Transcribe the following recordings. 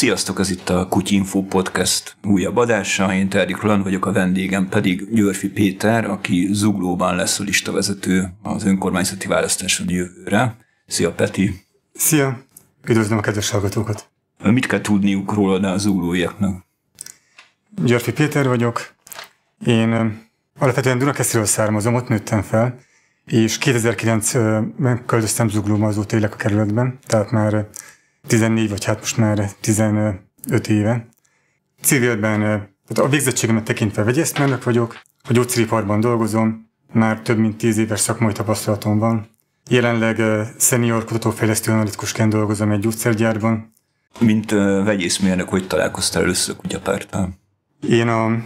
Sziasztok, ez itt a Kutyinfo Podcast újabb adása. Én Terdik Roland vagyok, a vendégem pedig Györfi Péter, aki zuglóban lesz a listavezető az önkormányzati választáson jövőre. Szia Peti! Szia! Üdvözlöm a kedves hallgatókat! Mit kell tudniuk rólad a zuglóiaknak? Györfi Péter vagyok. Én alapvetően Dunakesziről származom, ott nőttem fel, és 2009-ben költöztem zuglóba, azóta élek a kerületben, tehát már 14 vagy hát most már 15 éve. Civilben, tehát a végzettségemet tekintve vegyészmérnök vagyok, a gyógyszeriparban dolgozom, már több mint 10 éves szakmai tapasztalatom van. Jelenleg szenior kutatófejlesztő analitikusként dolgozom egy gyógyszergyárban. Mint vegyészmérnök, hogy találkoztál először kutyapárttal? Én a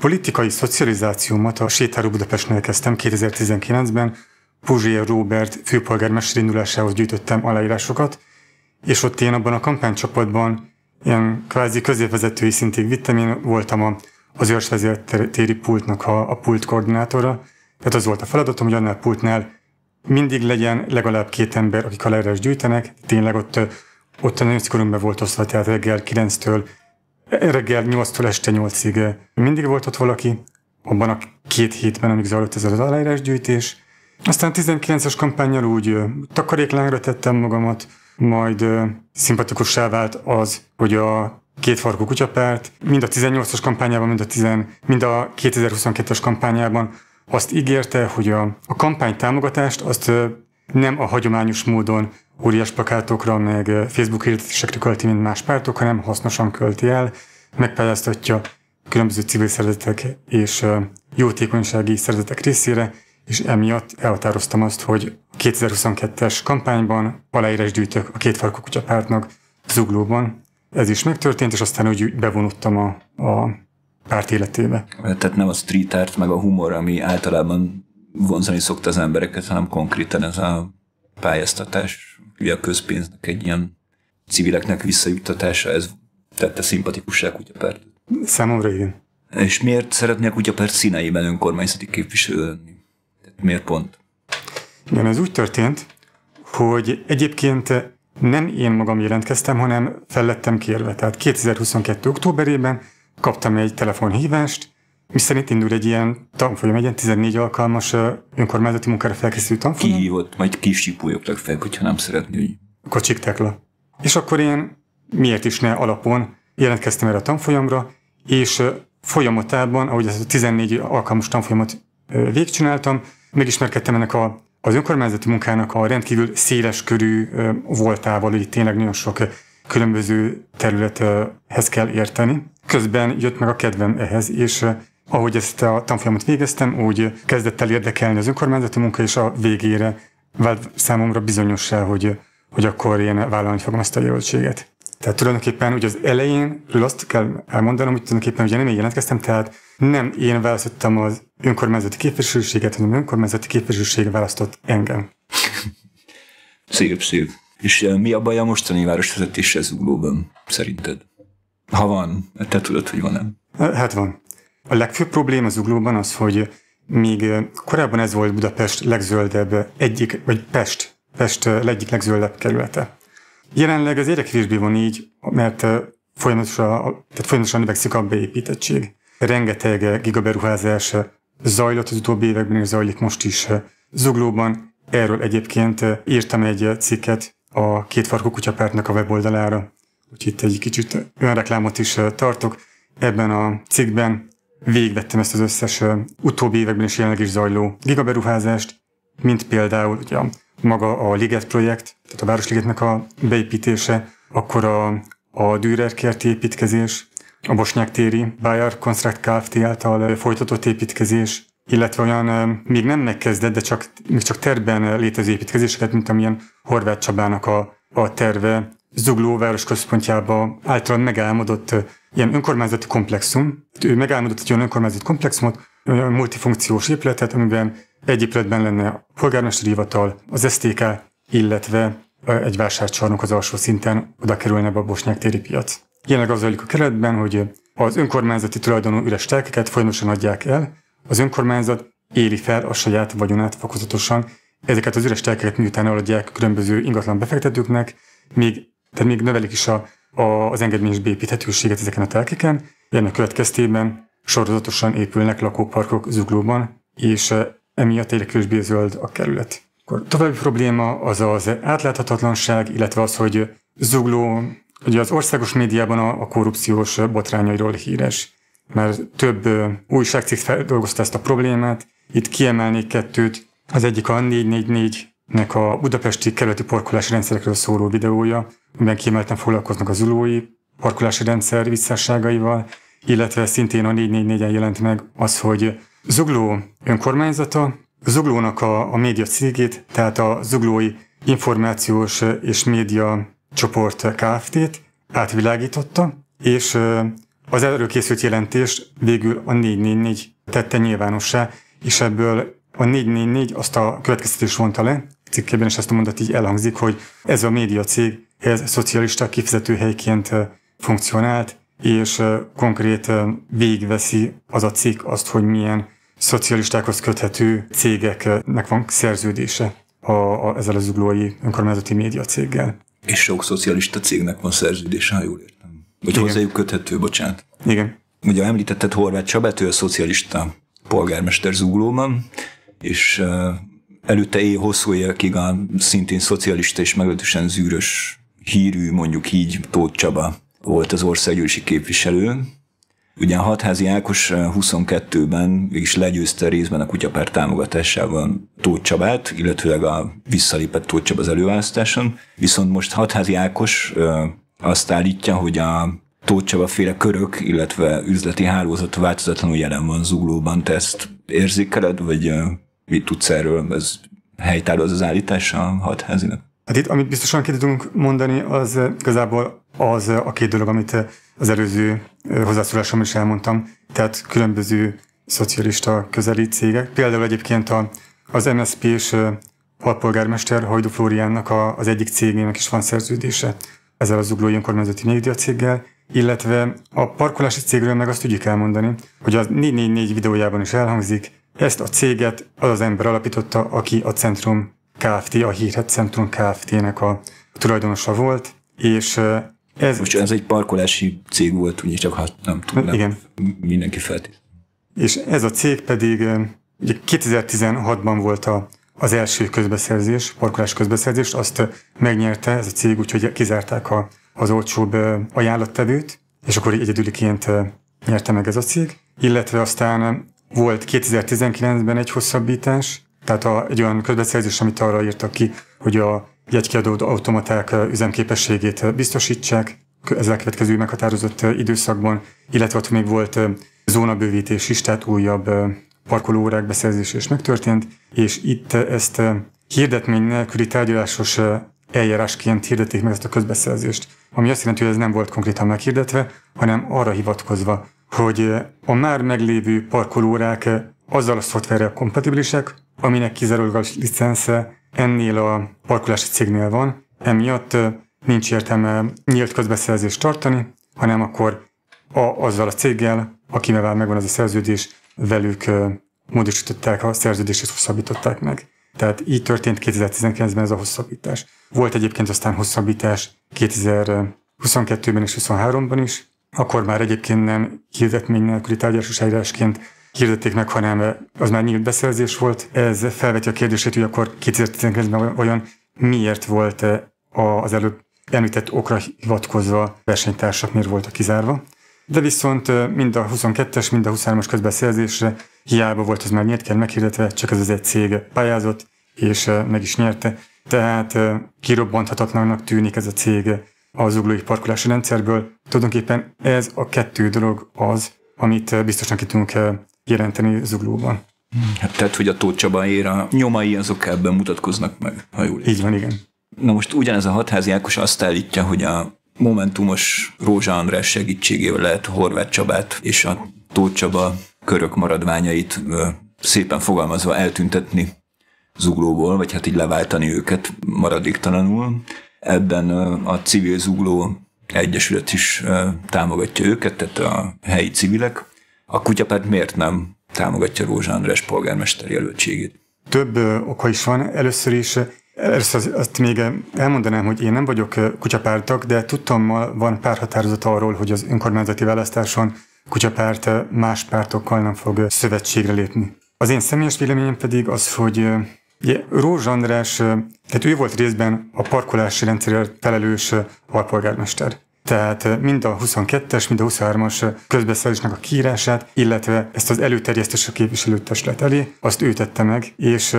politikai szocializációmat a Sétáró Budapestnél kezdtem 2019-ben. Puzsér Róbert főpolgármester indulásához gyűjtöttem aláírásokat, és ott én abban a kampánycsapatban ilyen kvázi középvezetői szintig vittem, én voltam a, az őrsvezetéri pultnak a, a pult koordinátora, tehát az volt a feladatom, hogy annál pultnál mindig legyen legalább két ember, akik aláírás gyűjtenek, tényleg ott, ott a nagyon szigorúan volt osztva, tehát reggel 9-től, reggel 8-tól este 8-ig mindig volt ott valaki, abban a két hétben, amíg zajlott ez az gyűjtés, Aztán 19-es kampányjal úgy takaréklányra tettem magamat, majd szimpatikussá vált az, hogy a két farkú kutyapárt mind a 18-as kampányában, mind a, 10, mind a 2022-es kampányában azt ígérte, hogy a, a kampány támogatást azt nem a hagyományos módon óriás plakátokra, meg Facebook hirdetésekre költi, mint más pártok, hanem hasznosan költi el, megpályáztatja különböző civil szervezetek és jótékonysági szervezetek részére, és emiatt elhatároztam azt, hogy 2022-es kampányban aláírás gyűjtök a két farkú kutyapártnak zuglóban. Ez is megtörtént, és aztán úgy bevonultam a, a párt életébe. Tehát nem a street art, meg a humor, ami általában vonzani szokta az embereket, hanem konkrétan ez a pályáztatás, ugye a közpénznek egy ilyen civileknek visszajuttatása, ez tette szimpatikussá kutyapárt. Számomra igen. És miért szeretnél kutyapárt színeiben önkormányzati képviselő lenni? Miért pont? Igen, ez úgy történt, hogy egyébként nem én magam jelentkeztem, hanem fellettem kérve. Tehát 2022. októberében kaptam egy telefonhívást, miszerint indul egy ilyen tanfolyam, egy ilyen 14 alkalmas önkormányzati munkára felkészülő tanfolyam. Ki hívott, majd kisipújogtak fel, hogyha nem szeretné, hogy... Kocsik tekla. És akkor én miért is ne alapon jelentkeztem erre a tanfolyamra, és folyamatában, ahogy ezt a 14 alkalmas tanfolyamot végcsináltam, megismerkedtem ennek a, az önkormányzati munkának a rendkívül széles körű voltával, hogy tényleg nagyon sok különböző területhez kell érteni. Közben jött meg a kedvem ehhez, és ahogy ezt a tanfolyamot végeztem, úgy kezdett el érdekelni az önkormányzati munka, és a végére vált számomra bizonyossá, hogy, hogy akkor én vállalni fogom ezt a jelöltséget. Tehát tulajdonképpen ugye az elején azt kell elmondanom, hogy tulajdonképpen ugye nem én jelentkeztem, tehát nem én választottam az önkormányzati képviselőséget, hanem önkormányzati képviselőség választott engem. szép, szép. És mi a baj a mostani városvezetéssel zuglóban, szerinted? Ha van, te tudod, hogy van-e? Hát van. A legfőbb probléma az zuglóban az, hogy még korábban ez volt Budapest legzöldebb egyik, vagy Pest, Pest egyik legzöldebb kerülete. Jelenleg az egyre kevésbé van így, mert folyamatosan, tehát folyamatosan növekszik a beépítettség. Rengeteg gigaberuházás zajlott az utóbbi években, és zajlik most is Zuglóban. Erről egyébként írtam egy cikket a Két Farkú Kutyapártnak a weboldalára, úgyhogy itt egy kicsit önreklámot is tartok. Ebben a cikkben végvettem ezt az összes utóbbi években is jelenleg is zajló gigaberuházást, mint például ugye maga a Liget projekt, tehát a Városligetnek a beépítése, akkor a, a Dürer kerti építkezés, a Bosnyák téri Bayer Construct Kft. által folytatott építkezés, illetve olyan eh, még nem megkezdett, de csak, még csak terben létező építkezéseket, mint amilyen Horváth Csabának a, a terve Zugló városközpontjába általán megálmodott eh, ilyen önkormányzati komplexum. Ő megálmodott egy olyan önkormányzati komplexumot, olyan multifunkciós épületet, amiben egy épületben lenne a polgármesteri hivatal, az STK, illetve egy vásárcsarnok az alsó szinten, oda kerülne be a Bosnyák téri piac. Jelenleg az a keretben, hogy az önkormányzati tulajdonú üres telkeket folyamatosan adják el, az önkormányzat éri fel a saját vagyonát fokozatosan, ezeket az üres telkeket miután eladják különböző ingatlan befektetőknek, még, tehát még növelik is a, a, az engedményes beépíthetőséget ezeken a telkeken, ennek következtében sorozatosan épülnek lakóparkok Zuglóban, és emiatt egyre kevésbé zöld a kerület. Akkor további probléma az az átláthatatlanság, illetve az, hogy zugló, ugye az országos médiában a, a korrupciós botrányairól híres, mert több újságcikk feldolgozta ezt a problémát. Itt kiemelnék kettőt, az egyik a 444-nek a budapesti kerületi parkolási rendszerekről szóló videója, amiben kiemelten foglalkoznak az ulói parkolási rendszer visszásságaival, illetve szintén a 444-en jelent meg az, hogy Zugló önkormányzata Zuglónak a, a média cégét, tehát a Zuglói Információs és Média Csoport Kft-t átvilágította, és az készült jelentést végül a 444 tette nyilvánossá, és ebből a 444 azt a következtetést vonta le, cikkében is ezt a mondat így elhangzik, hogy ez a média cég, ez szocialista kifizetőhelyként funkcionált, és konkrétan végveszi az a cikk azt, hogy milyen szocialistákhoz köthető cégeknek van szerződése a, a, ezzel az zuglói önkormányzati média céggel. És sok szocialista cégnek van szerződése, ha jól értem. Vagy Igen. hozzájuk köthető, bocsánat. Igen. Ugye említetted Horváth Csabát, ő a szocialista polgármester zuglóban, és előtte éj hosszú évekig a szintén szocialista és meglehetősen zűrös hírű, mondjuk így Tóth Csaba volt az országgyűlési képviselő. Ugyan Hatházi Ákos 22-ben eh, mégis legyőzte részben a kutyapár támogatásával Tóth Csabát, illetőleg a visszalépett Tóth Csaba az előválasztáson. Viszont most Hatházi Ákos eh, azt állítja, hogy a Tóth Csaba féle körök, illetve üzleti hálózat változatlanul jelen van Zuglóban. Te ezt érzékeled, vagy eh, mit tudsz erről? Ez helytálló az az állítás a hatházinak? Hát itt, amit biztosan ki tudunk mondani, az igazából az a két dolog, amit az előző hozzászólásom is elmondtam, tehát különböző szocialista közeli cégek. Például egyébként a, az MSP és alpolgármester Hajdu Flóriánnak a, az egyik cégének is van szerződése ezzel az zuglói önkormányzati média céggel, illetve a parkolási cégről meg azt tudjuk elmondani, hogy a 444 videójában is elhangzik, ezt a céget az az ember alapította, aki a Centrum Kft., a hírhet Centrum Kft.-nek a tulajdonosa volt, és ez, Most ez egy parkolási cég volt, ugye csak hát nem tudom, igen. mindenki feltét. És ez a cég pedig ugye 2016-ban volt a, az első közbeszerzés, parkolás közbeszerzés, azt megnyerte ez a cég, úgyhogy kizárták a, az olcsóbb ajánlattevőt, és akkor egyedüliként nyerte meg ez a cég. Illetve aztán volt 2019-ben egy hosszabbítás, tehát a, egy olyan közbeszerzés, amit arra írtak ki, hogy a jegykiadó automaták üzemképességét biztosítsák ezzel következő meghatározott időszakban, illetve ott még volt zónabővítés is, tehát újabb parkolóórák beszerzés is megtörtént, és itt ezt hirdetmény nélküli tárgyalásos eljárásként hirdették meg ezt a közbeszerzést, ami azt jelenti, hogy ez nem volt konkrétan meghirdetve, hanem arra hivatkozva, hogy a már meglévő parkolórák azzal a szoftverrel kompatibilisek, aminek kizárólag a licensze ennél a parkolási cégnél van, emiatt nincs értelme nyílt közbeszerzést tartani, hanem akkor a, azzal a céggel, akivel már megvan az a szerződés, velük módosították a szerződést és hosszabbították meg. Tehát így történt 2019-ben ez a hosszabbítás. Volt egyébként aztán hosszabbítás 2022-ben és 2023-ban is, akkor már egyébként nem hirdetmény nélküli tárgyalásos hirdették meg, hanem az már nyílt beszerzés volt. Ez felveti a kérdését, hogy akkor 2019-ben olyan miért volt az előbb említett okra hivatkozva versenytársak miért voltak kizárva. De viszont mind a 22-es, mind a 23-as közbeszerzésre hiába volt az már kell meghirdetve, csak ez az egy cég pályázott, és meg is nyerte. Tehát kirobbanthatatlanak tűnik ez a cég az uglói parkolási rendszerből. Tulajdonképpen ez a kettő dolog az, amit biztosan ki tudunk jelenteni zuglóban. Hát, tehát, hogy a Tóth Csaba ér, a nyomai azok ebben mutatkoznak meg, ha jól Így van, igen. Na most ugyanez a hatházi Ákos azt állítja, hogy a Momentumos Rózsa András segítségével lehet Horváth Csabát és a Tóth Csaba körök maradványait szépen fogalmazva eltüntetni zuglóból, vagy hát így leváltani őket maradéktalanul. Ebben a civil zugló egyesület is támogatja őket, tehát a helyi civilek, a kutyapárt miért nem támogatja Rózsa András polgármester jelöltségét? Több oka is van. Először is Először azt még elmondanám, hogy én nem vagyok kutyapártak, de tudtommal van pár határozat arról, hogy az önkormányzati választáson kutyapárt más pártokkal nem fog szövetségre lépni. Az én személyes véleményem pedig az, hogy ugye, Rózs András, tehát ő volt részben a parkolási rendszerrel felelős alpolgármester. Tehát mind a 22-es, mind a 23-as közbeszerzésnek a kiírását, illetve ezt az előterjesztés a képviselőtestület elé, azt ő tette meg, és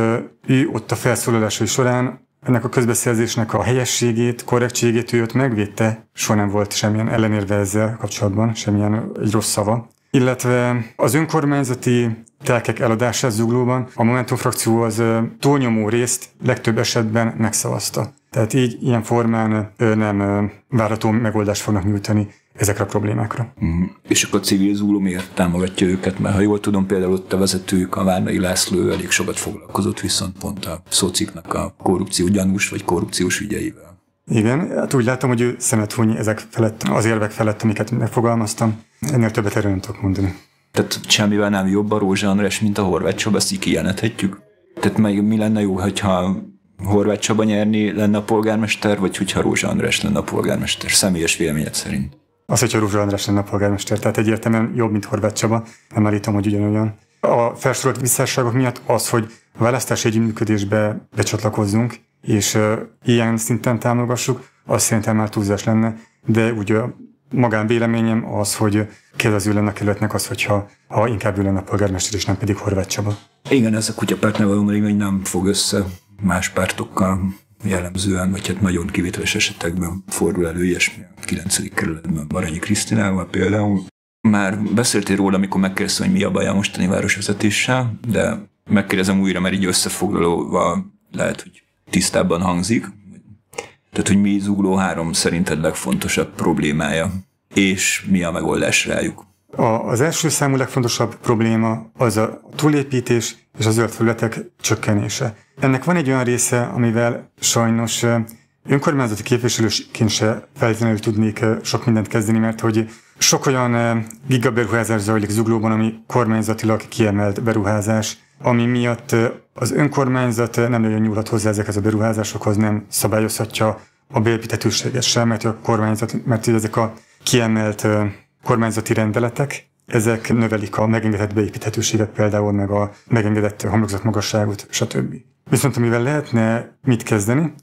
ő ott a felszólalásai során ennek a közbeszerzésnek a helyességét, korrektségét ő ott megvédte, soha nem volt semmilyen ellenérve ezzel kapcsolatban, semmilyen egy rossz szava illetve az önkormányzati telkek eladását zuglóban a Momentum frakció az túlnyomó részt legtöbb esetben megszavazta. Tehát így ilyen formán nem várható megoldást fognak nyújtani ezekre a problémákra. Mm. És akkor a civil zúló miért támogatja őket? Mert ha jól tudom, például ott a vezetőjük, a Várnai László elég sokat foglalkozott viszont pont a szóciknak a korrupció gyanús vagy korrupciós ügyeivel. Igen, hát úgy látom, hogy ő szemet húny ezek felett, az érvek felett, amiket megfogalmaztam. Ennél többet erről nem tudok mondani. Tehát semmivel nem jobb a Rózsa András, mint a Horváth Csaba, ezt így kijelenthetjük? Tehát meg mi lenne jó, hogyha Horváth Csaba nyerni lenne a polgármester, vagy hogyha Rózsa András lenne a polgármester, személyes véleményed szerint? Az, hogyha Rózsa András lenne a polgármester, tehát egyértelműen jobb, mint Horváth Csaba, nem állítom, hogy ugyanolyan. A felsorolt visszásságok miatt az, hogy a választási együttműködésbe becsatlakozzunk, és ilyen szinten támogassuk, az szerintem már túlzás lenne, de ugye magán véleményem az, hogy kedvező lenne a kerületnek az, hogyha ha inkább ő lenne a polgármester, és nem pedig Horváth Csaba. Igen, ez a kutyapártnál hogy nem fog össze más pártokkal jellemzően, vagy hát nagyon kivételes esetekben fordul elő ilyesmi. A 9. kerületben Baranyi Krisztinával például. Már beszéltél róla, amikor megkérdeztem, hogy mi a baj a mostani városvezetéssel, de megkérdezem újra, mert így összefoglalóval lehet, hogy tisztábban hangzik. Tehát, hogy mi zugló három szerinted legfontosabb problémája, és mi a megoldás rájuk? A, az első számú legfontosabb probléma az a túlépítés és a zöld felületek csökkenése. Ennek van egy olyan része, amivel sajnos önkormányzati képviselőként se feltétlenül tudnék sok mindent kezdeni, mert hogy sok olyan gigaberuházás zajlik zuglóban, ami kormányzatilag kiemelt beruházás ami miatt az önkormányzat nem nagyon nyúlhat hozzá ezekhez a beruházásokhoz, nem szabályozhatja a beépítetőséget sem, mert a kormányzat, mert ezek a kiemelt kormányzati rendeletek, ezek növelik a megengedett beépíthetőséget, például meg a megengedett homlokzat magasságot, stb. Viszont amivel lehetne mit kezdeni,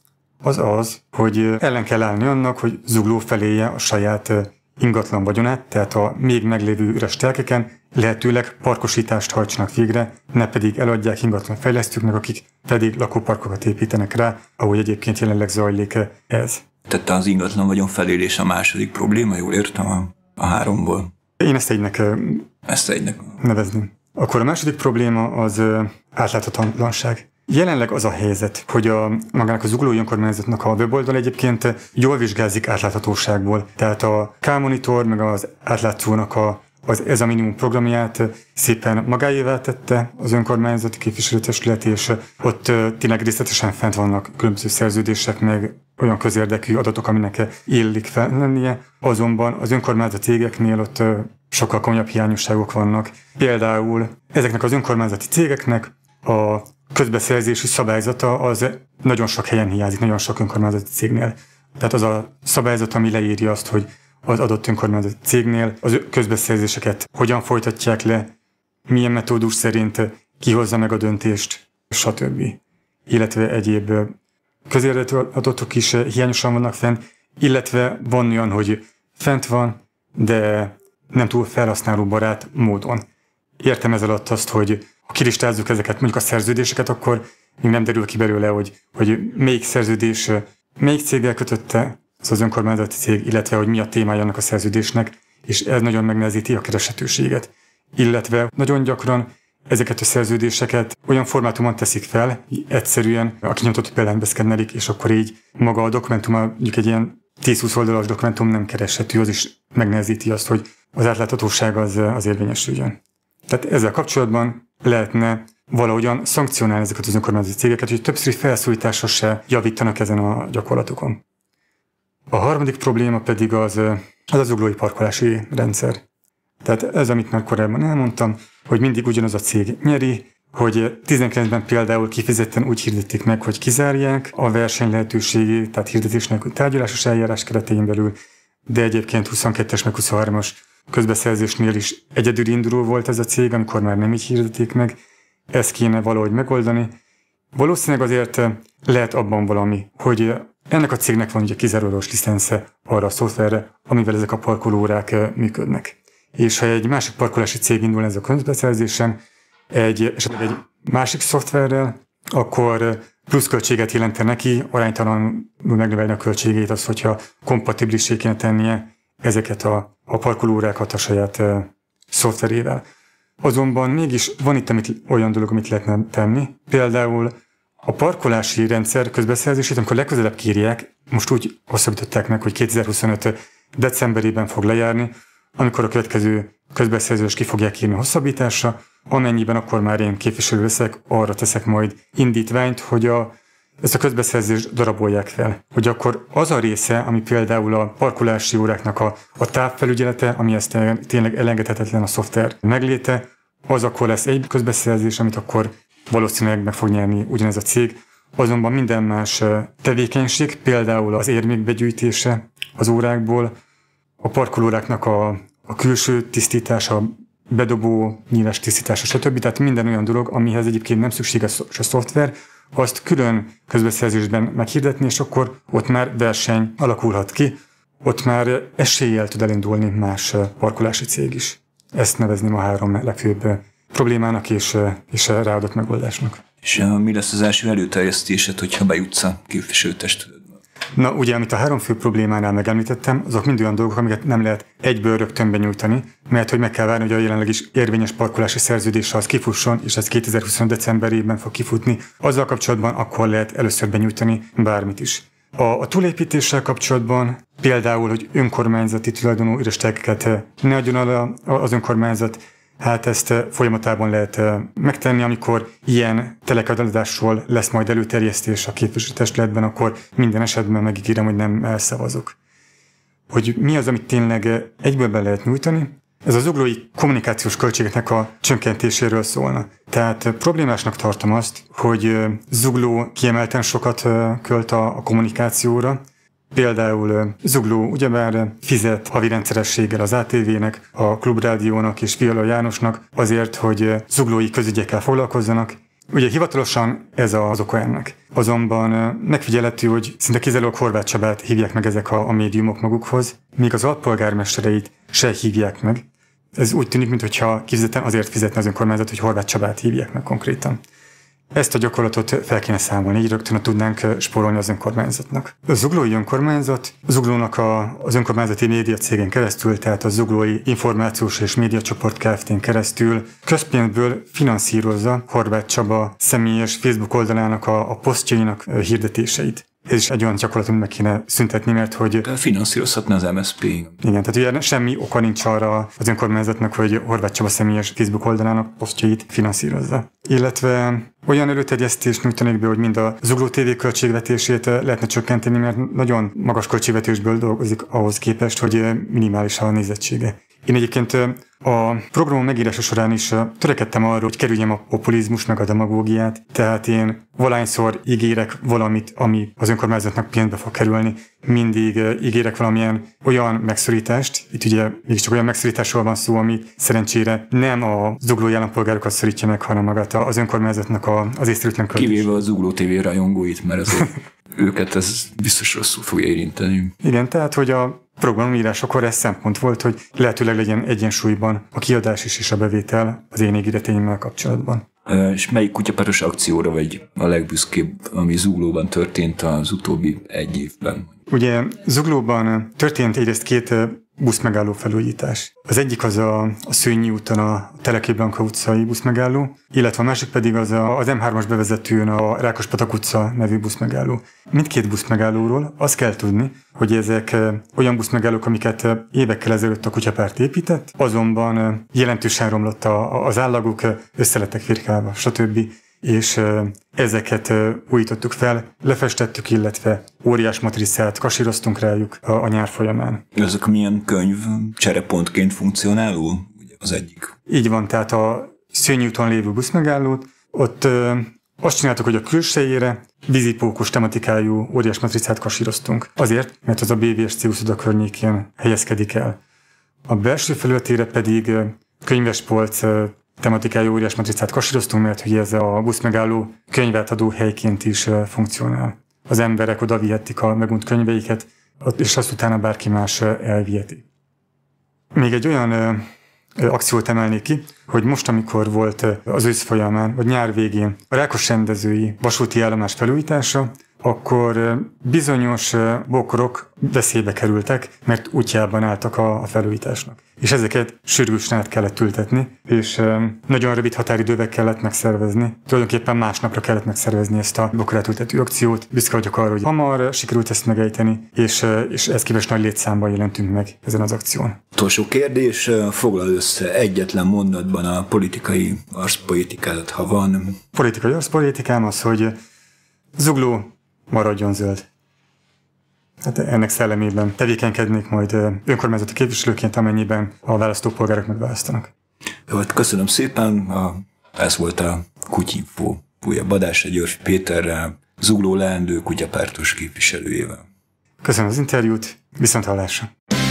az az, hogy ellen kell állni annak, hogy zugló feléje a saját ingatlan vagyonát, tehát a még meglévő üres telkeken lehetőleg parkosítást hajtsanak végre, ne pedig eladják ingatlan fejlesztőknek, akik pedig lakóparkokat építenek rá, ahogy egyébként jelenleg zajlik ez. Tehát az ingatlan vagyon felélés a második probléma, jól értem a, a háromból? Én ezt egynek, ezt egynek nevezném. Akkor a második probléma az átláthatatlanság. Jelenleg az a helyzet, hogy a, magának az uglói önkormányzatnak a weboldal egyébként jól vizsgázik átláthatóságból. Tehát a K-monitor meg az átlátszónak a az Ez a Minimum programját szépen magáévá tette az önkormányzati képviselőtestület, és ott tényleg részletesen fent vannak különböző szerződések, meg olyan közérdekű adatok, aminek illik fel lennie, azonban az önkormányzat cégeknél ott sokkal komolyabb hiányosságok vannak. Például ezeknek az önkormányzati cégeknek a közbeszerzési szabályzata az nagyon sok helyen hiányzik, nagyon sok önkormányzati cégnél. Tehát az a szabályzat, ami leírja azt, hogy az adott önkormányzati cégnél az közbeszerzéseket hogyan folytatják le, milyen metódus szerint kihozza meg a döntést, stb. Illetve egyéb közérdetű adatok is hiányosan vannak fenn, illetve van olyan, hogy fent van, de nem túl felhasználó barát módon. Értem ez alatt azt, hogy kiristázzuk ezeket, mondjuk a szerződéseket, akkor még nem derül ki belőle, hogy, hogy melyik szerződés, melyik céggel kötötte az az önkormányzati cég, illetve hogy mi a témája annak a szerződésnek, és ez nagyon megnehezíti a kereshetőséget. Illetve nagyon gyakran ezeket a szerződéseket olyan formátumon teszik fel, egyszerűen a kinyomtott példán szkennelik, és akkor így maga a dokumentum, mondjuk egy ilyen 10-20 oldalas dokumentum nem kereshető, az is megnehezíti azt, hogy az átláthatóság az, az érvényesüljön. Tehát ezzel kapcsolatban lehetne valahogyan szankcionálni ezeket az önkormányzati cégeket, hogy többször felszólításra se javítanak ezen a gyakorlatokon. A harmadik probléma pedig az az, az uglói parkolási rendszer. Tehát ez, amit már korábban elmondtam, hogy mindig ugyanaz a cég nyeri, hogy 19-ben például kifizetten úgy hirdették meg, hogy kizárják a verseny lehetőségét, tehát hirdetésnek hogy tárgyalásos eljárás keretein belül, de egyébként 22-es meg 23-as közbeszerzésnél is egyedül induló volt ez a cég, amikor már nem így hirdették meg, ezt kéne valahogy megoldani. Valószínűleg azért eh, lehet abban valami, hogy eh, ennek a cégnek van ugye kizárólagos licensze arra a szoftverre, amivel ezek a parkolórák eh, működnek. És ha egy másik parkolási cég indul ez a közbeszerzésen, egy, esetleg egy másik szoftverrel, akkor pluszköltséget jelente neki, aránytalanul megnövelni a költségét az, hogyha kompatibilisé kéne tennie ezeket a, a parkolórákat a saját e, szoftverével. Azonban mégis van itt amit, olyan dolog, amit lehetne tenni. Például a parkolási rendszer közbeszerzését, amikor legközelebb kírják, most úgy hosszabbították meg, hogy 2025. decemberében fog lejárni, amikor a következő közbeszerzős ki fogják írni hosszabbításra, amennyiben akkor már én képviselő leszek, arra teszek majd indítványt, hogy a ezt a közbeszerzést darabolják fel, hogy akkor az a része, ami például a parkolási óráknak a, a távfelügyelete, ami ezt tényleg elengedhetetlen a szoftver megléte, az akkor lesz egy közbeszerzés, amit akkor valószínűleg meg fog nyerni ugyanez a cég, azonban minden más tevékenység, például az érmék begyűjtése az órákból, a parkolóráknak a, a külső tisztítása, bedobó, nyíles tisztítása, stb. Tehát minden olyan dolog, amihez egyébként nem szükséges a szoftver, azt külön közbeszerzésben meghirdetni, és akkor ott már verseny alakulhat ki, ott már eséllyel tud elindulni más parkolási cég is. Ezt nevezném a három legfőbb problémának és, és ráadott megoldásnak. És mi lesz az első előterjesztésed, hogyha bejutsz a képviselőtestületbe? Na ugye, amit a három fő problémánál megemlítettem, azok mind olyan dolgok, amiket nem lehet egyből rögtön benyújtani, mert hogy meg kell várni, hogy a jelenleg is érvényes parkolási szerződés az kifusson, és ez 2025. decemberében fog kifutni. Azzal kapcsolatban akkor lehet először benyújtani bármit is. A, a túlépítéssel kapcsolatban például, hogy önkormányzati tulajdonú üres eh, ne adjon az önkormányzat, Hát ezt folyamatában lehet megtenni, amikor ilyen telekadadásról lesz majd előterjesztés a képviselőtestületben, akkor minden esetben megígérem, hogy nem elszavazok. Hogy mi az, amit tényleg egyből be lehet nyújtani, ez az uglói kommunikációs költségeknek a csökkentéséről szólna. Tehát problémásnak tartom azt, hogy zugló kiemelten sokat költ a kommunikációra, Például Zugló ugyebár fizet havi rendszerességgel az ATV-nek, a Klubrádiónak és Fiala Jánosnak azért, hogy zuglói közügyekkel foglalkozzanak, Ugye hivatalosan ez az oka ennek. Azonban megfigyelhető, hogy szinte kizárólag Horváth Csabát hívják meg ezek a, a médiumok magukhoz, míg az alpolgármestereit se hívják meg. Ez úgy tűnik, mintha kifizetten azért fizetne az önkormányzat, hogy Horváth Csabát hívják meg konkrétan. Ezt a gyakorlatot fel kéne számolni, így rögtön tudnánk spórolni az önkormányzatnak. A zuglói önkormányzat, a zuglónak a, az önkormányzati média cégén keresztül, tehát a zuglói információs és médiacsoport Kft-n keresztül közpénzből finanszírozza Horváth Csaba személyes Facebook oldalának a, a posztjainak hirdetéseit és egy olyan amit meg kéne szüntetni, mert hogy... De finanszírozhatna az MSP. Igen, tehát ugye semmi oka nincs arra az önkormányzatnak, hogy Horváth Csaba személyes Facebook oldalának posztjait finanszírozza. Illetve olyan előterjesztést nyújtanék be, hogy mind a Zugló TV költségvetését lehetne csökkenteni, mert nagyon magas költségvetésből dolgozik ahhoz képest, hogy minimális a nézettsége. Én egyébként a programom megírása során is törekedtem arra, hogy kerüljem a populizmus meg a demagógiát, tehát én valányszor ígérek valamit, ami az önkormányzatnak pénzbe fog kerülni, mindig ígérek valamilyen olyan megszorítást, itt ugye mégiscsak olyan megszorításról van szó, ami szerencsére nem a zuglói állampolgárokat szorítja meg, hanem magát az önkormányzatnak a, az észrevétlen Kivéve a zugló TV rajongóit, mert azért őket ez biztos rosszul fog érinteni. Igen, tehát hogy a akkor ez szempont volt, hogy lehetőleg legyen egyensúlyban a kiadás is és a bevétel az én égéretényemmel kapcsolatban. És melyik kutyapáros akcióra vagy a legbüszkébb, ami Zuglóban történt az utóbbi egy évben? Ugye Zuglóban történt egyrészt két buszmegálló felújítás. Az egyik az a, a Szőnyi úton a Teleki Blanka utcai buszmegálló, illetve a másik pedig az a, az M3-as bevezetőn a Rákospatak utca nevű buszmegálló. Mindkét buszmegállóról azt kell tudni, hogy ezek olyan buszmegállók, amiket évekkel ezelőtt a kutyapárt épített, azonban jelentősen romlott a, a, az állaguk, összeletek firkálva, stb és ezeket újítottuk fel, lefestettük, illetve óriás matricát kasíroztunk rájuk a, a nyár folyamán. Ezek milyen könyv cserepontként funkcionáló? Az egyik. Így van, tehát a Szőnyúton lévő buszmegállót, ott ö, azt csináltuk, hogy a külsejére vízipókos tematikájú óriás matricát kasíroztunk. Azért, mert az a BVSC úszoda környékén helyezkedik el. A belső felületére pedig könyvespolc tematikájú óriás matricát kasíroztunk, mert ugye ez a buszmegálló adó helyként is funkcionál. Az emberek oda vihetik a megunt könyveiket, és azt utána bárki más elviheti. Még egy olyan akciót emelnék ki, hogy most, amikor volt az ősz folyamán, vagy nyár végén a Rákos rendezői vasúti állomás felújítása, akkor bizonyos bokrok veszélybe kerültek, mert útjában álltak a, felújításnak. És ezeket sürgősen át kellett ültetni, és nagyon rövid határidővel kellett megszervezni. Tulajdonképpen másnapra kellett megszervezni ezt a ültető akciót. Büszke vagyok arra, hogy hamar sikerült ezt megejteni, és, és ez képest nagy létszámban jelentünk meg ezen az akción. Utolsó kérdés, foglal össze egyetlen mondatban a politikai arszpolitikát, ha van. Politikai arszpolitikám az, hogy Zugló maradjon zöld. Hát ennek szellemében tevékenykednék majd önkormányzati képviselőként, amennyiben a választópolgárok megválasztanak. Jó, hát köszönöm szépen. A, ez volt a Kutyinfó újabb egy György Péterrel, Zugló Leendő kutyapártos képviselőjével. Köszönöm az interjút, viszont hallásra!